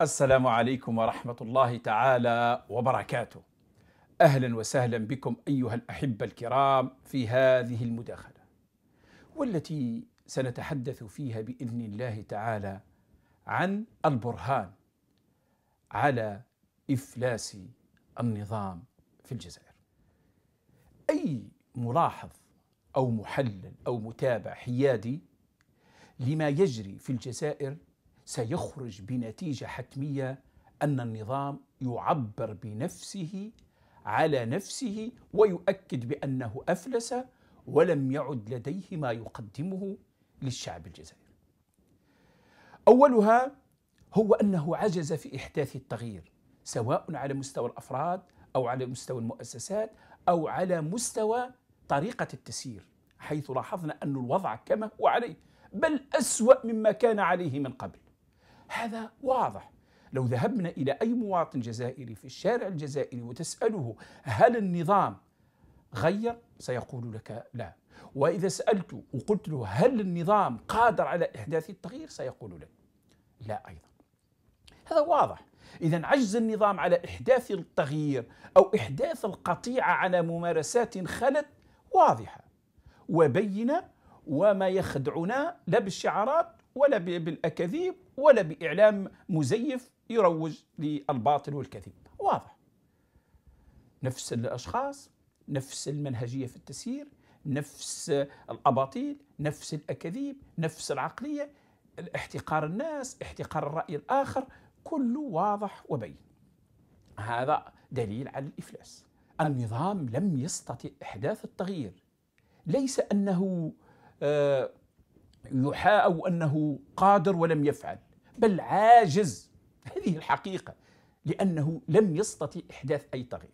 السلام عليكم ورحمة الله تعالى وبركاته. أهلا وسهلا بكم أيها الأحبة الكرام في هذه المداخلة. والتي سنتحدث فيها بإذن الله تعالى عن البرهان على إفلاس النظام في الجزائر. أي ملاحظ أو محلل أو متابع حيادي لما يجري في الجزائر سيخرج بنتيجه حتميه ان النظام يعبر بنفسه على نفسه ويؤكد بانه افلس ولم يعد لديه ما يقدمه للشعب الجزائري. اولها هو انه عجز في احداث التغيير سواء على مستوى الافراد او على مستوى المؤسسات او على مستوى طريقه التسيير حيث لاحظنا ان الوضع كما هو عليه بل اسوا مما كان عليه من قبل هذا واضح لو ذهبنا إلى أي مواطن جزائري في الشارع الجزائري وتسأله هل النظام غير سيقول لك لا وإذا سألت وقلت له هل النظام قادر على إحداث التغيير سيقول لك لا أيضا هذا واضح إذا عجز النظام على إحداث التغيير أو إحداث القطيعة على ممارسات خلت واضحة وبينة وما يخدعنا لا بالشعارات ولا بالاكاذيب ولا باعلام مزيف يروج للباطل والكذب واضح نفس الاشخاص نفس المنهجيه في التسيير نفس الاباطيل نفس الاكاذيب نفس العقليه احتقار الناس احتقار الراي الاخر كله واضح وبين هذا دليل على الافلاس النظام لم يستطع احداث التغيير ليس انه آه، يحاء أنه قادر ولم يفعل بل عاجز هذه الحقيقة لأنه لم يستطع إحداث أي تغيير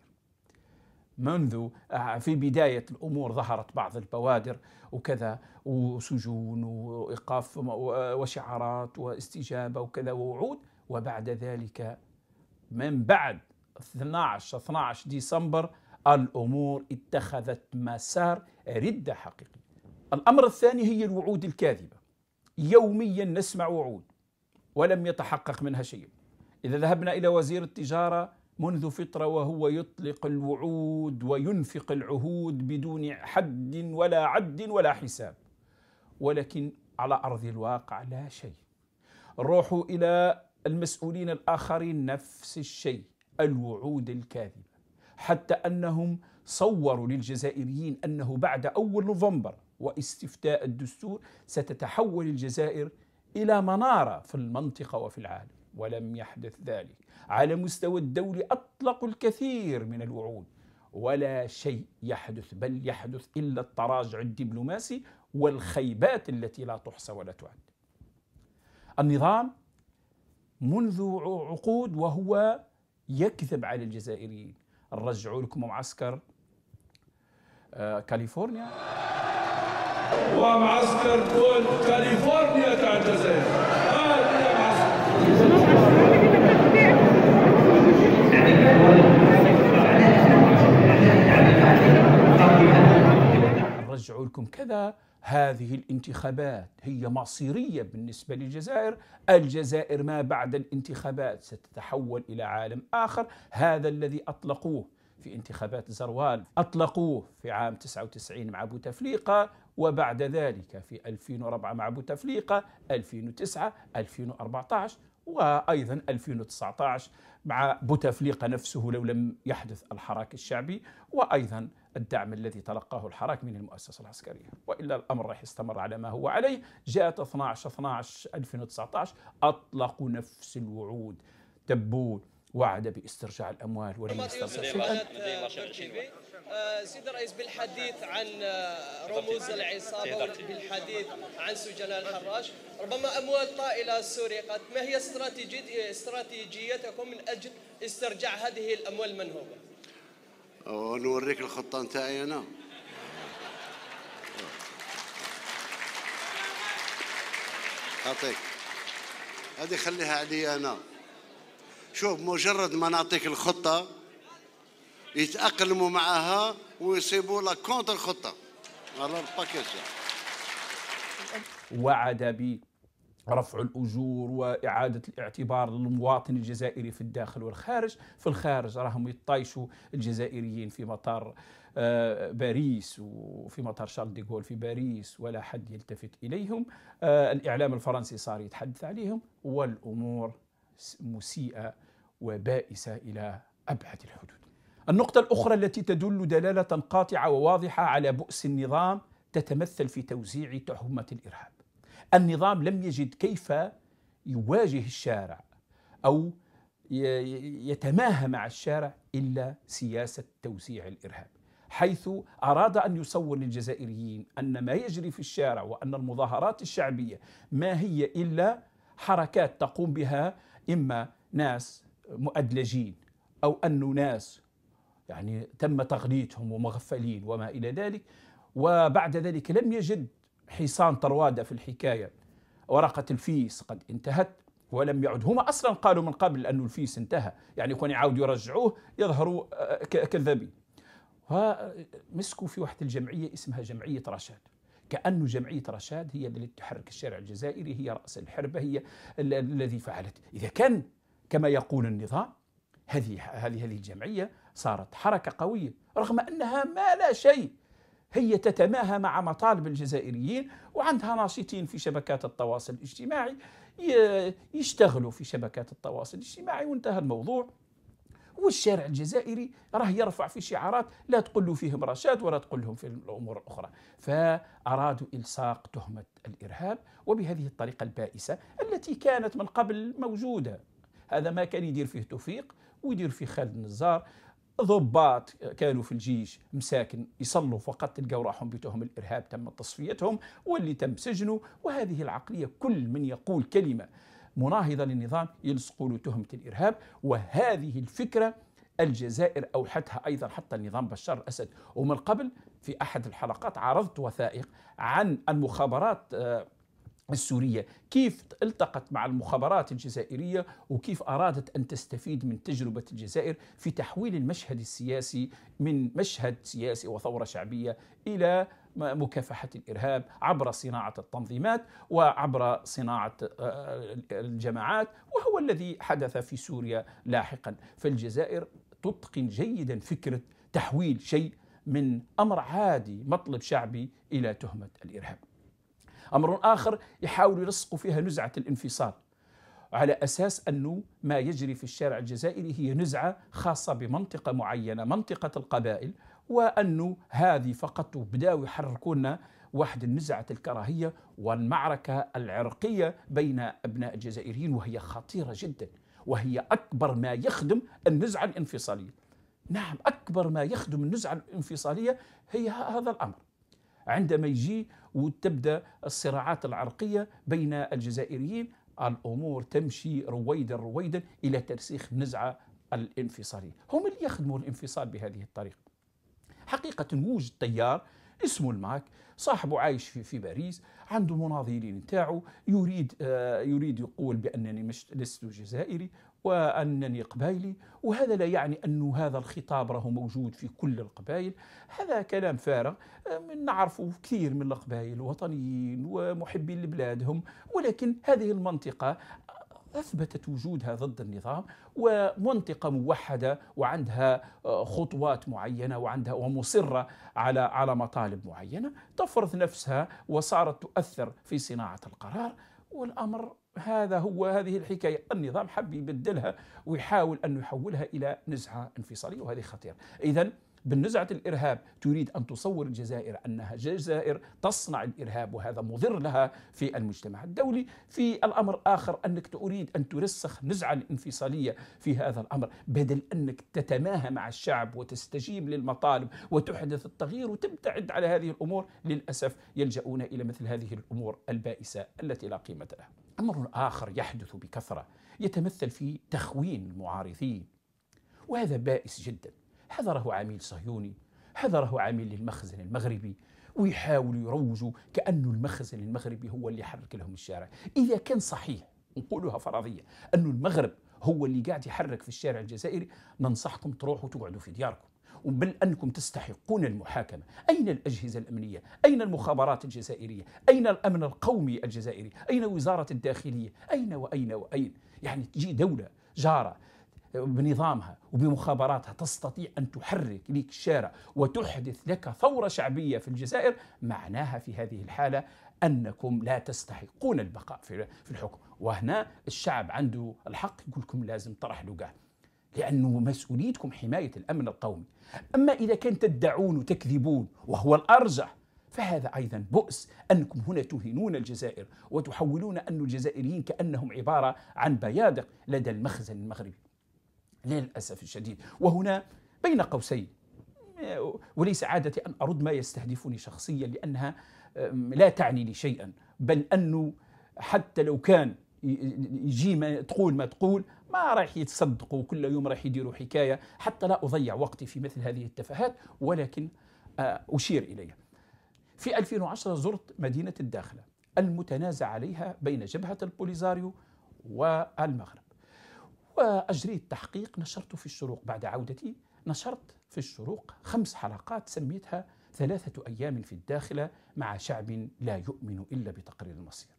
منذ آه، في بداية الأمور ظهرت بعض البوادر وكذا وسجون وإيقاف وشعارات واستجابة وكذا ووعود وبعد ذلك من بعد 12 12 ديسمبر الأمور اتخذت مسار ردة حقيقي الأمر الثاني هي الوعود الكاذبة يوميا نسمع وعود ولم يتحقق منها شيء إذا ذهبنا إلى وزير التجارة منذ فترة وهو يطلق الوعود وينفق العهود بدون حد ولا عد ولا حساب ولكن على أرض الواقع لا شيء روحوا إلى المسؤولين الآخرين نفس الشيء الوعود الكاذبة حتى أنهم صوروا للجزائريين أنه بعد أول نوفمبر واستفتاء الدستور ستتحول الجزائر الى مناره في المنطقه وفي العالم ولم يحدث ذلك على مستوى الدولي اطلقوا الكثير من الوعود ولا شيء يحدث بل يحدث الا التراجع الدبلوماسي والخيبات التي لا تحصى ولا تعد النظام منذ عقود وهو يكذب على الجزائريين رجعوا لكم معسكر آه، كاليفورنيا ومعسكر كل كاليفورنيا تاع الجزائر لكم كذا هذه الانتخابات هي مصيرية بالنسبة للجزائر الجزائر ما بعد الانتخابات ستتحول إلى عالم آخر هذا الذي أطلقوه في انتخابات زروال أطلقوه في عام 99 مع بوتفليقة وبعد ذلك في 2004 مع بوتفليقة 2009 2014 وأيضا 2019 مع بوتفليقة نفسه لو لم يحدث الحراك الشعبي وأيضا الدعم الذي تلقاه الحراك من المؤسسة العسكرية وإلا الأمر راح يستمر على ما هو عليه جاءت 12 12 2019 أطلقوا نفس الوعود تبون وعد باسترجاع الاموال ولم يسترجع سيدي الرئيس بالحديث عن رموز العصابه بالحديث عن سجناء الحراش ربما اموال طائله سرقت ما هي استراتيجية استراتيجيتكم من اجل استرجاع هذه الاموال المنهوبه؟ نوريك الخطه نتاعي انا اعطيك هذه خليها علي انا شوف مجرد ما نعطيك الخطة يتأقلموا معها ويصيبوا لك كونتر خطة على الباكيج وعد رفع الأجور وإعادة الاعتبار للمواطن الجزائري في الداخل والخارج في الخارج راهم يطايشوا الجزائريين في مطار آه، باريس وفي مطار شارل ديغول في باريس ولا حد يلتفت إليهم آه، الإعلام الفرنسي صار يتحدث عليهم والأمور مسيئة وبائسة إلى أبعد الحدود النقطة الأخرى التي تدل دلالة قاطعة وواضحة على بؤس النظام تتمثل في توزيع تهمة الإرهاب النظام لم يجد كيف يواجه الشارع أو يتماهى مع الشارع إلا سياسة توزيع الإرهاب حيث أراد أن يصور للجزائريين أن ما يجري في الشارع وأن المظاهرات الشعبية ما هي إلا حركات تقوم بها إما ناس مؤدلجين أو أن ناس يعني تم تغليتهم ومغفلين وما إلى ذلك وبعد ذلك لم يجد حصان طروادة في الحكاية ورقة الفيس قد انتهت ولم يعد هما أصلا قالوا من قبل أن الفيس انتهى يعني كون يعاودوا يرجعوه يظهروا آه، كذابين ومسكوا في واحد الجمعية اسمها جمعية رشاد كأن جمعية رشاد هي التي تحرك الشارع الجزائري هي رأس الحربة هي الذي فعلت إذا كان كما يقول النظام هذه هذه هذه الجمعيه صارت حركه قويه رغم انها ما لا شيء هي تتماهى مع مطالب الجزائريين وعندها ناشطين في شبكات التواصل الاجتماعي يشتغلوا في شبكات التواصل الاجتماعي وانتهى الموضوع والشارع الجزائري راه يرفع في شعارات لا تقول له فيهم رشاد ولا تقول لهم في الامور الاخرى فارادوا الصاق تهمه الارهاب وبهذه الطريقه البائسه التي كانت من قبل موجوده هذا ما كان يدير فيه توفيق ويدير فيه خالد نزار ضباط كانوا في الجيش مساكن يصلوا فقط تلقاو راحهم بتهم الارهاب تم تصفيتهم واللي تم سجنه وهذه العقليه كل من يقول كلمه مناهضه للنظام يلصقوا له تهمه الارهاب وهذه الفكره الجزائر اوحتها ايضا حتى نظام بشار الاسد ومن قبل في احد الحلقات عرضت وثائق عن المخابرات آه، السورية كيف التقت مع المخابرات الجزائرية وكيف أرادت أن تستفيد من تجربة الجزائر في تحويل المشهد السياسي من مشهد سياسي وثورة شعبية إلى مكافحة الإرهاب عبر صناعة التنظيمات وعبر صناعة آه، الجماعات وهو الذي حدث في سوريا لاحقا فالجزائر تتقن جيدا فكرة تحويل شيء من أمر عادي مطلب شعبي إلى تهمة الإرهاب أمر آخر يحاولوا يلصقوا فيها نزعة الانفصال على أساس أنه ما يجري في الشارع الجزائري هي نزعة خاصة بمنطقة معينة منطقة القبائل وأنه هذه فقط وبداوا يحركونا واحد النزعة الكراهية والمعركة العرقية بين أبناء الجزائريين وهي خطيرة جدا وهي أكبر ما يخدم النزعة الانفصالية نعم أكبر ما يخدم النزعة الانفصالية هي هذا الأمر عندما يجي وتبدا الصراعات العرقيه بين الجزائريين الامور تمشي رويدا رويدا الى ترسيخ النزعه الانفصاليه، هم اللي يخدموا الانفصال بهذه الطريقه. حقيقه يوجد تيار اسمه الماك صاحبه عايش في, في باريس عنده مناضلين نتاعو يريد آه يريد يقول بانني مش لست جزائري وأنني قبايلي وهذا لا يعني أن هذا الخطاب راه موجود في كل القبائل هذا كلام فارغ من آه، نعرفه كثير من القبائل وطنيين ومحبين لبلادهم ولكن هذه المنطقة أثبتت وجودها ضد النظام ومنطقة موحدة وعندها آه، خطوات معينة وعندها ومصرة على على مطالب معينة تفرض نفسها وصارت تؤثر في صناعة القرار والأمر هذا هو هذه الحكاية النظام حب يبدلها ويحاول أن يحولها إلى نزعة انفصالية وهذه خطيرة إذن بالنزعة الإرهاب تريد أن تصور الجزائر أنها جزائر تصنع الإرهاب وهذا مضر لها في المجتمع الدولي في الأمر آخر أنك تريد أن ترسخ نزعة الانفصالية في هذا الأمر بدل أنك تتماهى مع الشعب وتستجيب للمطالب وتحدث التغيير وتبتعد على هذه الأمور للأسف يلجؤون إلى مثل هذه الأمور البائسة التي لا قيمة لها أمر آخر يحدث بكثرة يتمثل في تخوين المعارضين وهذا بائس جداً حذره عميل صهيوني حذره عميل للمخزن المغربي ويحاولوا يروجوا كأنه المخزن المغربي هو اللي حرك لهم الشارع إذا كان صحيح نقولها فرضية أن المغرب هو اللي قاعد يحرك في الشارع الجزائري ننصحكم تروحوا تقعدوا في دياركم بل أنكم تستحقون المحاكمة أين الأجهزة الأمنية؟ أين المخابرات الجزائرية؟ أين الأمن القومي الجزائري؟ أين وزارة الداخلية؟ أين وأين وأين؟ يعني تجي دولة جارة بنظامها وبمخابراتها تستطيع أن تحرك لك الشارع وتحدث لك ثورة شعبية في الجزائر معناها في هذه الحالة أنكم لا تستحقون البقاء في الحكم وهنا الشعب عنده الحق يقول لكم لازم طرح قاع لأنه مسؤوليتكم حماية الأمن القومي أما إذا كان تدعون وتكذبون وهو الأرجح فهذا أيضا بؤس أنكم هنا تهينون الجزائر وتحولون أن الجزائريين كأنهم عبارة عن بيادق لدى المخزن المغربي للأسف الشديد وهنا بين قوسين آه، وليس عادتي أن أرد ما يستهدفني شخصيا لأنها لا تعني لي شيئا بل أنه حتى لو كان يجي ما تقول ما تقول ما راح يتصدقوا كل يوم راح يديروا حكايه حتى لا اضيع وقتي في مثل هذه التفاهات ولكن آه، اشير اليها. في 2010 زرت مدينه الداخله المتنازع عليها بين جبهه البوليزاريو والمغرب. وأجريت تحقيق نشرته في الشروق بعد عودتي نشرت في الشروق خمس حلقات سميتها ثلاثة أيام في الداخلة مع شعب لا يؤمن إلا بتقرير المصير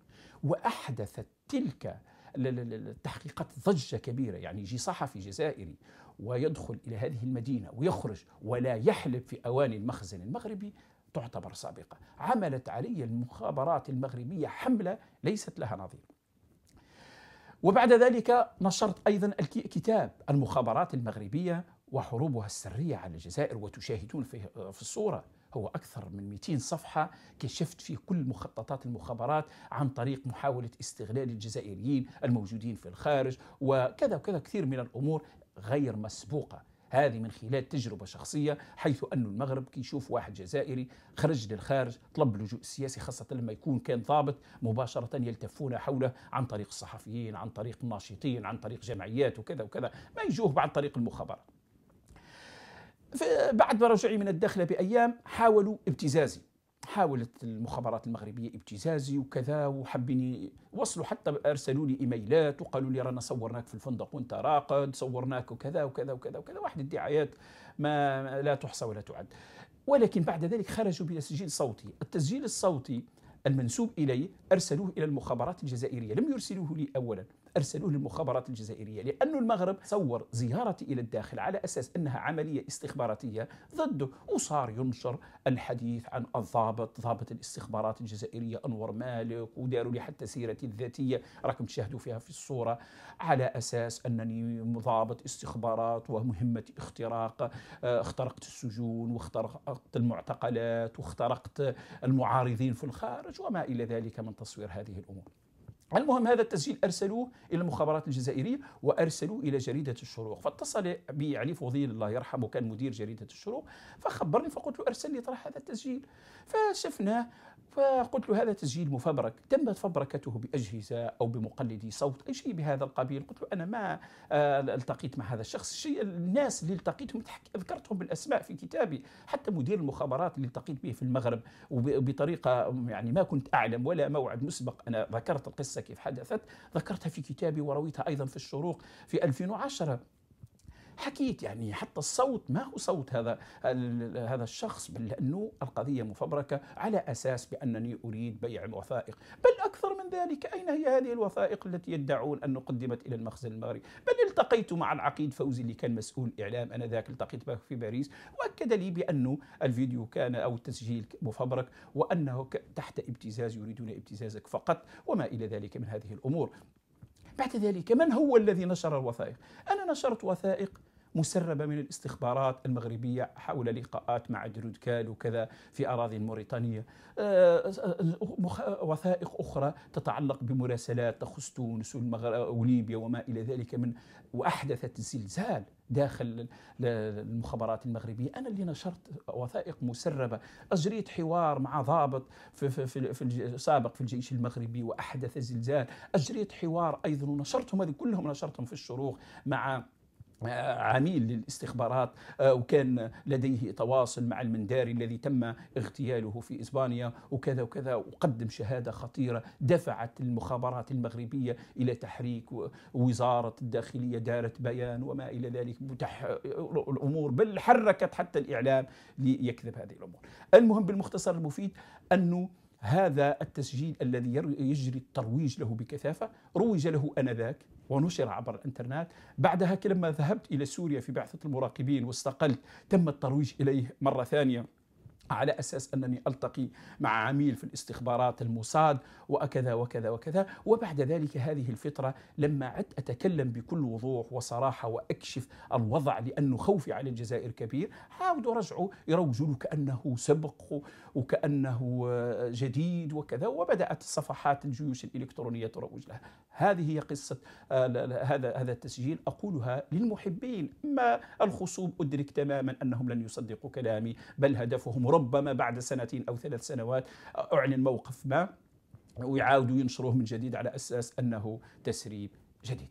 وأحدثت تلك التحقيقات ضجة كبيرة يعني يجي صحفي جزائري ويدخل إلى هذه المدينة ويخرج ولا يحلب في أواني المخزن المغربي تعتبر سابقة عملت علي المخابرات المغربية حملة ليست لها نظير وبعد ذلك نشرت أيضا كتاب المخابرات المغربية وحروبها السرية على الجزائر وتشاهدون آه، في الصورة هو أكثر من 200 صفحة كشفت فيه كل مخططات المخابرات عن طريق محاولة استغلال الجزائريين الموجودين في الخارج وكذا وكذا كثير من الأمور غير مسبوقة هذه من خلال تجربة شخصية حيث أن المغرب كيشوف واحد جزائري خرج للخارج طلب اللجوء السياسي خاصة لما يكون كان ضابط مباشرة يلتفون حوله عن طريق الصحفيين عن طريق الناشطين عن طريق جمعيات وكذا وكذا ما يجوه عن طريق المخابرات بعد رجعي من الدخلة بأيام حاولوا ابتزازي حاولت المخابرات المغربية ابتزازي وكذا وحبيني وصلوا حتى أرسلوا لي إيميلات وقالوا لي رانا صورناك في الفندق وانت راقد صورناك وكذا وكذا وكذا وكذا واحد الدعايات ما لا تحصى ولا تعد ولكن بعد ذلك خرجوا بلا صوتي التسجيل الصوتي المنسوب إليه أرسلوه إلى المخابرات الجزائرية لم يرسلوه لي أولا أرسلوه للمخابرات الجزائرية لأن المغرب صور زيارتي إلى الداخل على أساس أنها عملية استخباراتية ضده وصار ينشر الحديث عن الضابط ضابط الاستخبارات الجزائرية أنور مالك وداروا لي حتى سيرتي الذاتية راكم تشاهدوا فيها في الصورة على أساس أنني ضابط استخبارات ومهمة اختراق آه، اخترقت السجون واخترقت المعتقلات واخترقت المعارضين في الخارج وما إلى ذلك من تصوير هذه الأمور المهم هذا التسجيل ارسلوه الى المخابرات الجزائريه وارسلوه الى جريده الشروق فاتصل بي علي فضيل الله يرحمه كان مدير جريده الشروق فخبرني فقلت له ارسل لي طرح هذا التسجيل فشفناه فقلت له هذا تسجيل مفبرك تمت فبركته بأجهزة أو بمقلدي صوت أي شيء بهذا القبيل قلت له أنا ما آه، التقيت مع هذا الشخص الشيء الناس اللي التقيتهم ذكرتهم بالأسماء في كتابي حتى مدير المخابرات اللي التقيت به في المغرب وبطريقة يعني ما كنت أعلم ولا موعد مسبق أنا ذكرت القصة كيف حدثت ذكرتها في كتابي ورويتها أيضا في الشروق في 2010 حكيت يعني حتى الصوت ما هو صوت هذا هذا الشخص بل لانه القضيه مفبركه على اساس بانني اريد بيع وثائق بل اكثر من ذلك اين هي هذه الوثائق التي يدعون انه قدمت الى المخزن المغربي بل التقيت مع العقيد فوزي اللي كان مسؤول اعلام انذاك التقيت به في باريس واكد لي بانه الفيديو كان او التسجيل مفبرك وانه تحت ابتزاز يريدون ابتزازك فقط وما الى ذلك من هذه الامور بعد ذلك من هو الذي نشر الوثائق؟ أنا نشرت وثائق مسربة من الاستخبارات المغربية حول لقاءات مع درودكال وكذا في أراضي موريتانية آه، آه، آه، وثائق أخرى تتعلق بمراسلات تخص تونس وليبيا وما إلى ذلك من وأحدثت زلزال داخل المخابرات المغربية أنا اللي نشرت وثائق مسربة أجريت حوار مع ضابط في, في, في, في سابق في الجيش المغربي وأحدث زلزال أجريت حوار أيضا ونشرتهم هذه كلهم نشرتهم في الشروق مع آه، عميل للاستخبارات آه، وكان لديه تواصل مع المنداري الذي تم اغتياله في اسبانيا وكذا وكذا وقدم شهاده خطيره دفعت المخابرات المغربيه الى تحريك وزاره الداخليه دارت بيان وما الى ذلك الامور بل حركت حتى الاعلام ليكذب هذه الامور. المهم بالمختصر المفيد انه هذا التسجيل الذي يجري الترويج له بكثافة روج له أنذاك ونشر عبر الانترنت بعدها لما ذهبت إلى سوريا في بعثة المراقبين واستقلت تم الترويج إليه مرة ثانية على اساس انني التقي مع عميل في الاستخبارات الموساد وكذا وكذا وكذا وبعد ذلك هذه الفتره لما عدت اتكلم بكل وضوح وصراحه واكشف الوضع لانه خوفي على الجزائر كبير حاولوا رجعوا يروجوا كانه سبق وكانه جديد وكذا وبدات صفحات الجيوش الالكترونيه تروج لها هذه هي قصه آه، هذا هذا التسجيل اقولها للمحبين اما الخصوم ادرك تماما انهم لن يصدقوا كلامي بل هدفهم ربما بعد سنتين أو ثلاث سنوات أعلن موقف ما ويعاودوا ينشروه من جديد على أساس أنه تسريب جديد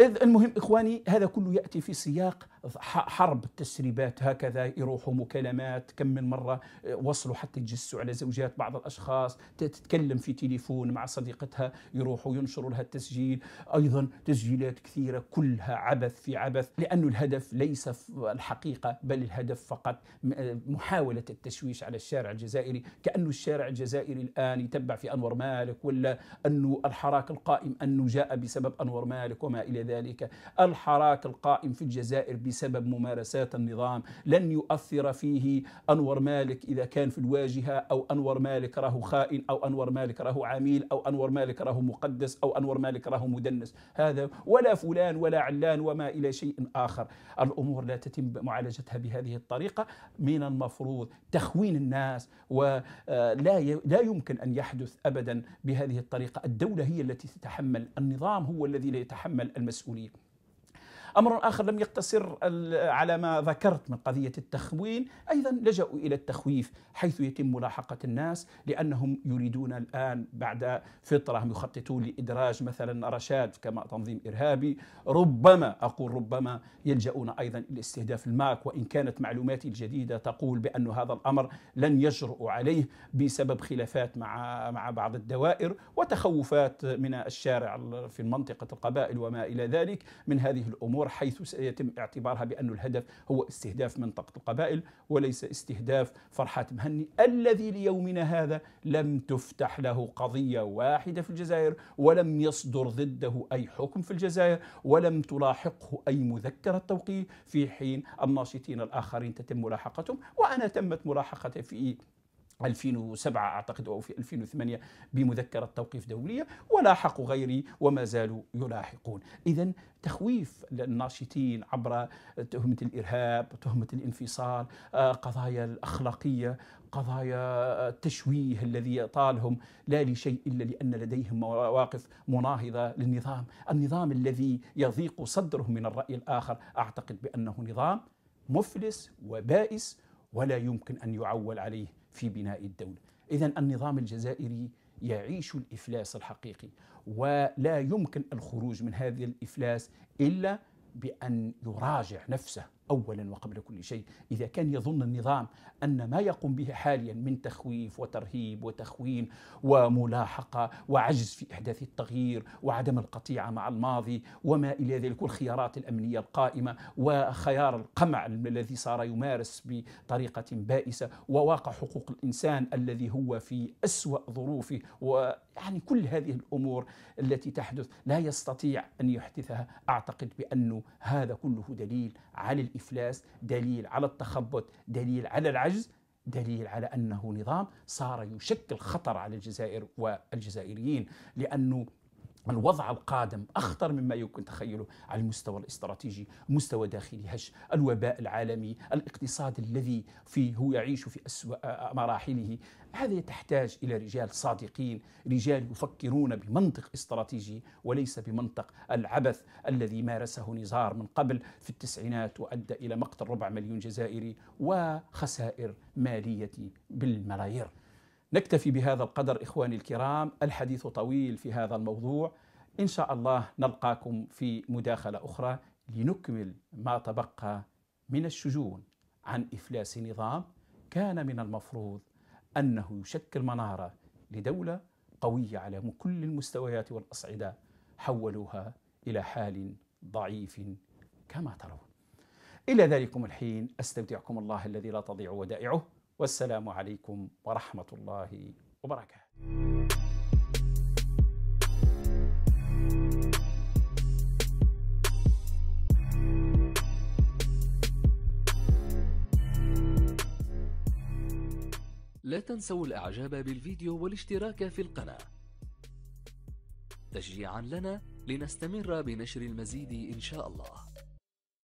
إذ المهم إخواني هذا كله يأتي في سياق حرب التسريبات هكذا يروحوا مكالمات كم من مرة آه، وصلوا حتى يجسوا على زوجات بعض الأشخاص تتكلم في تليفون مع صديقتها يروحوا ينشروا لها التسجيل أيضا تسجيلات كثيرة كلها عبث في عبث لأن الهدف ليس الحقيقة بل الهدف فقط آه، محاولة التشويش على الشارع الجزائري كأنه الشارع الجزائري الآن يتبع في أنور مالك ولا أنه الحراك القائم أنه جاء بسبب أنور مالك وما إلى ذلك الحراك القائم في الجزائر بسبب ممارسات النظام لن يؤثر فيه أنور مالك إذا كان في الواجهة أو أنور مالك راه خائن أو أنور مالك راه عميل أو أنور مالك راه مقدس أو أنور مالك راه مدنس هذا ولا فلان ولا علان وما إلى شيء آخر الأمور لا تتم معالجتها بهذه الطريقة من المفروض تخوين الناس ولا آه، لا يمكن أن يحدث أبدا بهذه الطريقة الدولة هي التي تتحمل النظام هو الذي لا يتحمل المسؤولية المسؤولين أمر آخر لم يقتصر على ما ذكرت من قضية التخوين أيضا لجأوا إلى التخويف حيث يتم ملاحقة الناس لأنهم يريدون الآن بعد فترة يخططون لإدراج مثلا رشاد كما تنظيم إرهابي ربما أقول ربما يلجأون أيضا إلى استهداف الماك وإن كانت معلوماتي الجديدة تقول بأن هذا الأمر لن يجرؤوا عليه بسبب خلافات مع مع بعض الدوائر وتخوفات من الشارع في منطقة القبائل وما إلى ذلك من هذه الأمور الأمور حيث سيتم اعتبارها بأن الهدف هو استهداف منطقة القبائل وليس استهداف فرحات مهني الذي ليومنا هذا لم تفتح له قضية واحدة في الجزائر ولم يصدر ضده أي حكم في الجزائر ولم تلاحقه أي مذكرة توقيف في حين الناشطين الآخرين تتم ملاحقتهم وأنا تمت ملاحقتي في 2007 اعتقد او في 2008 بمذكره توقيف دوليه ولاحقوا غيري وما زالوا يلاحقون، اذا تخويف الناشطين عبر تهمه الارهاب، تهمه الانفصال، آه، قضايا الاخلاقيه، قضايا التشويه الذي يطالهم لا لشيء الا لان لديهم مواقف مناهضه للنظام، النظام الذي يضيق صدره من الراي الاخر، اعتقد بانه نظام مفلس وبائس ولا يمكن ان يعول عليه في بناء الدولة إذا النظام الجزائري يعيش الإفلاس الحقيقي ولا يمكن الخروج من هذا الإفلاس إلا بأن يراجع نفسه اولا وقبل كل شيء اذا كان يظن النظام ان ما يقوم به حاليا من تخويف وترهيب وتخوين وملاحقه وعجز في احداث التغيير وعدم القطيعه مع الماضي وما الى ذلك والخيارات الامنيه القائمه وخيار القمع الذي صار يمارس بطريقه بائسه وواقع حقوق الانسان الذي هو في اسوا ظروفه ويعني كل هذه الامور التي تحدث لا يستطيع ان يحدثها اعتقد بانه هذا كله دليل على الإفلاس دليل على التخبط دليل على العجز دليل على أنه نظام صار يشكل خطر على الجزائر والجزائريين لأنه الوضع القادم أخطر مما يمكن تخيله على المستوى الاستراتيجي مستوى داخلي هش الوباء العالمي الاقتصاد الذي فيه هو يعيش في أسوأ آه، آه، مراحله هذا تحتاج إلى رجال صادقين رجال يفكرون بمنطق استراتيجي وليس بمنطق العبث الذي مارسه نزار من قبل في التسعينات وأدى إلى مقتل ربع مليون جزائري وخسائر مالية بالملايير نكتفي بهذا القدر إخواني الكرام الحديث طويل في هذا الموضوع إن شاء الله نلقاكم في مداخلة أخرى لنكمل ما تبقى من الشجون عن إفلاس نظام كان من المفروض أنه يشكل منارة لدولة قوية على كل المستويات والأصعدة حولوها إلى حال ضعيف كما ترون إلى ذلكم الحين أستودعكم الله الذي لا تضيع ودائعه والسلام عليكم ورحمه الله وبركاته لا تنسوا الاعجاب بالفيديو والاشتراك في القناة تشجيعا لنا لنستمر بنشر المزيد إن شاء الله